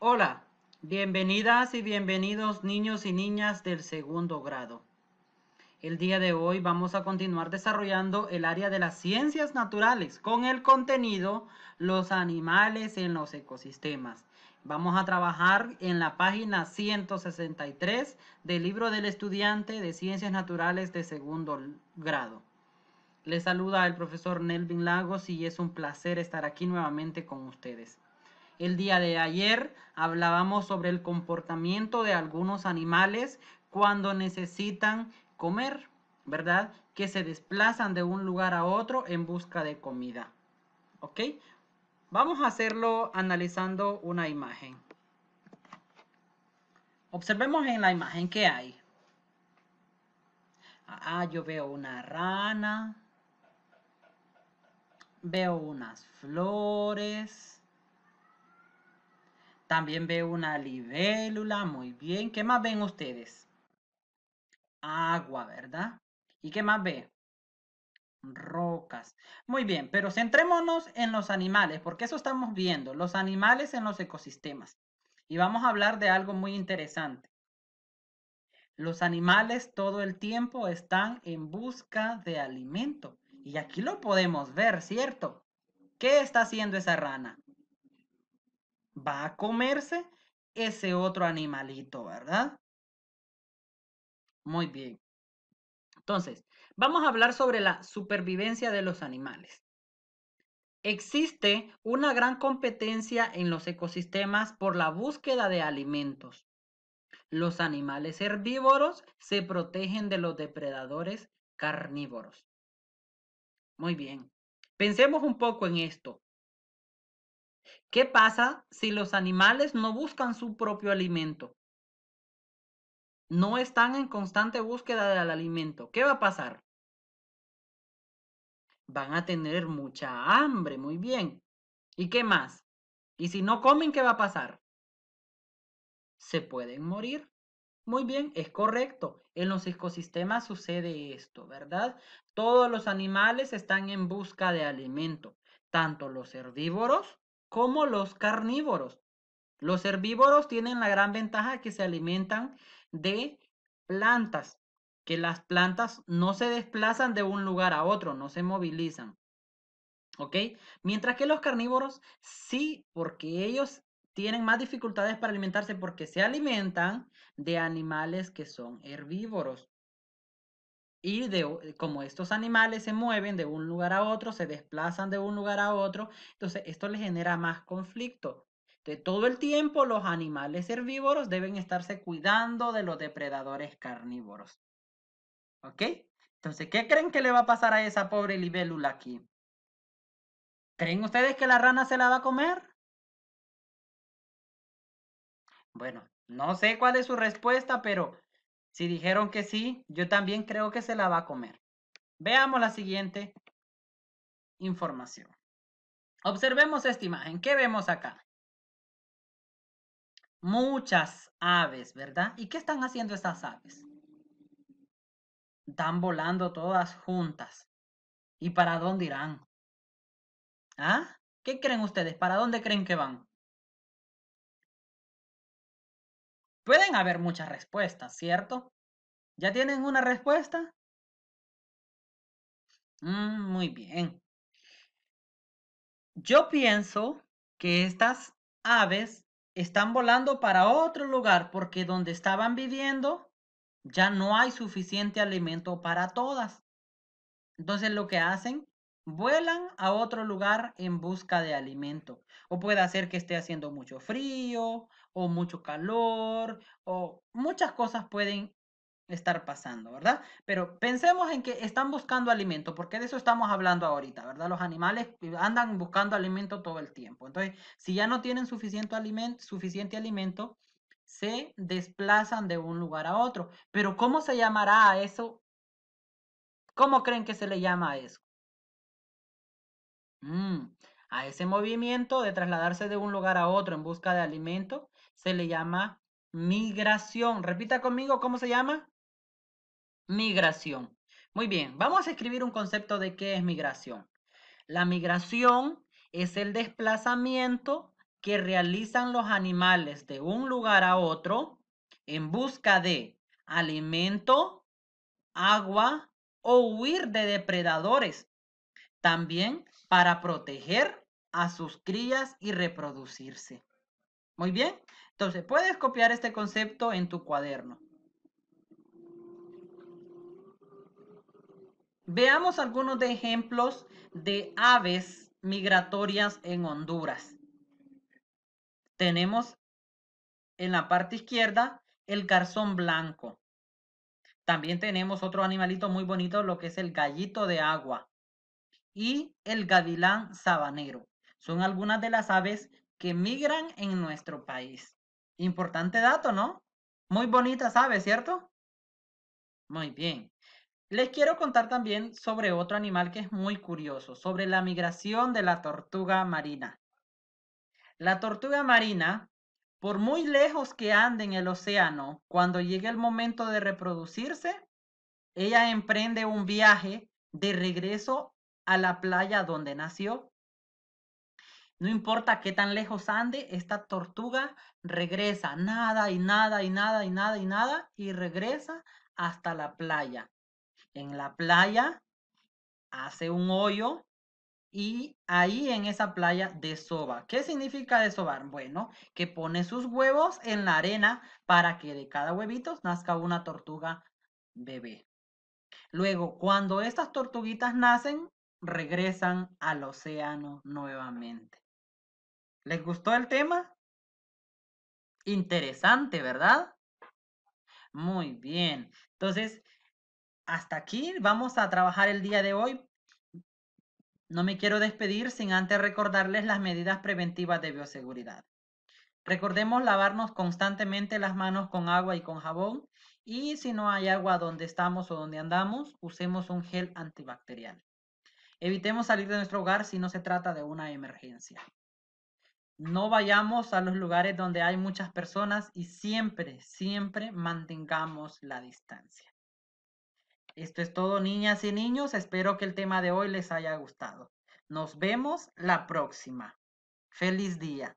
Hola, bienvenidas y bienvenidos niños y niñas del segundo grado. El día de hoy vamos a continuar desarrollando el área de las ciencias naturales con el contenido Los animales en los ecosistemas. Vamos a trabajar en la página 163 del libro del estudiante de ciencias naturales de segundo grado. Les saluda el profesor Nelvin Lagos y es un placer estar aquí nuevamente con ustedes. El día de ayer hablábamos sobre el comportamiento de algunos animales cuando necesitan comer, ¿verdad? Que se desplazan de un lugar a otro en busca de comida. ¿Ok? Vamos a hacerlo analizando una imagen. Observemos en la imagen ¿qué hay. Ah, yo veo una rana. Veo unas flores también veo una libélula, muy bien. ¿Qué más ven ustedes? Agua, ¿verdad? ¿Y qué más ve? Rocas. Muy bien, pero centrémonos en los animales, porque eso estamos viendo, los animales en los ecosistemas. Y vamos a hablar de algo muy interesante. Los animales todo el tiempo están en busca de alimento. Y aquí lo podemos ver, ¿cierto? ¿Qué está haciendo esa rana? va a comerse ese otro animalito, ¿verdad? Muy bien. Entonces, vamos a hablar sobre la supervivencia de los animales. Existe una gran competencia en los ecosistemas por la búsqueda de alimentos. Los animales herbívoros se protegen de los depredadores carnívoros. Muy bien. Pensemos un poco en esto. ¿Qué pasa si los animales no buscan su propio alimento? No están en constante búsqueda del alimento. ¿Qué va a pasar? Van a tener mucha hambre, muy bien. ¿Y qué más? ¿Y si no comen, qué va a pasar? Se pueden morir. Muy bien, es correcto. En los ecosistemas sucede esto, ¿verdad? Todos los animales están en busca de alimento, tanto los herbívoros como los carnívoros. Los herbívoros tienen la gran ventaja que se alimentan de plantas, que las plantas no se desplazan de un lugar a otro, no se movilizan. ¿Ok? Mientras que los carnívoros sí, porque ellos tienen más dificultades para alimentarse porque se alimentan de animales que son herbívoros y eh, como estos animales se mueven de un lugar a otro, se desplazan de un lugar a otro, entonces esto les genera más conflicto. De todo el tiempo los animales herbívoros deben estarse cuidando de los depredadores carnívoros. ¿Ok? Entonces, ¿qué creen que le va a pasar a esa pobre libélula aquí? ¿Creen ustedes que la rana se la va a comer? Bueno, no sé cuál es su respuesta, pero si dijeron que sí, yo también creo que se la va a comer. Veamos la siguiente información. Observemos esta imagen. ¿Qué vemos acá? Muchas aves, ¿verdad? ¿Y qué están haciendo estas aves? Están volando todas juntas. ¿Y para dónde irán? ¿Ah? ¿Qué creen ustedes? ¿Para dónde creen que van? Pueden haber muchas respuestas, ¿cierto? ¿Ya tienen una respuesta? Mm, muy bien. Yo pienso que estas aves están volando para otro lugar porque donde estaban viviendo ya no hay suficiente alimento para todas. Entonces lo que hacen vuelan a otro lugar en busca de alimento. O puede hacer que esté haciendo mucho frío o mucho calor o muchas cosas pueden estar pasando, ¿verdad? Pero pensemos en que están buscando alimento, porque de eso estamos hablando ahorita, ¿verdad? Los animales eh, andan buscando alimento todo el tiempo. Entonces, si ya no tienen suficiente alimento, suficiente alimento se desplazan de un lugar a otro. Pero ¿cómo se llamará a eso? ¿Cómo creen que se le llama a eso? Mm, a ese movimiento de trasladarse de un lugar a otro en busca de alimento se le llama migración. Repita conmigo, ¿cómo se llama? Migración. Muy bien, vamos a escribir un concepto de qué es migración. La migración es el desplazamiento que realizan los animales de un lugar a otro en busca de alimento, agua o huir de depredadores. También para proteger a sus crías y reproducirse. Muy bien, entonces puedes copiar este concepto en tu cuaderno. Veamos algunos de ejemplos de aves migratorias en Honduras. Tenemos en la parte izquierda el garzón blanco. También tenemos otro animalito muy bonito, lo que es el gallito de agua y el gavilán sabanero. Son algunas de las aves que migran en nuestro país. Importante dato, ¿no? Muy bonitas aves, ¿cierto? Muy bien. Les quiero contar también sobre otro animal que es muy curioso, sobre la migración de la tortuga marina. La tortuga marina, por muy lejos que ande en el océano, cuando llegue el momento de reproducirse, ella emprende un viaje de regreso a la playa donde nació. No importa qué tan lejos ande, esta tortuga regresa, nada y nada y nada y nada y nada, y regresa hasta la playa. En la playa hace un hoyo y ahí en esa playa desova. ¿Qué significa desovar? Bueno, que pone sus huevos en la arena para que de cada huevito nazca una tortuga bebé. Luego, cuando estas tortuguitas nacen, regresan al océano nuevamente. ¿Les gustó el tema? Interesante, ¿verdad? Muy bien. Entonces, hasta aquí vamos a trabajar el día de hoy. No me quiero despedir sin antes recordarles las medidas preventivas de bioseguridad. Recordemos lavarnos constantemente las manos con agua y con jabón y si no hay agua donde estamos o donde andamos, usemos un gel antibacterial. Evitemos salir de nuestro hogar si no se trata de una emergencia. No vayamos a los lugares donde hay muchas personas y siempre, siempre mantengamos la distancia. Esto es todo, niñas y niños. Espero que el tema de hoy les haya gustado. Nos vemos la próxima. Feliz día.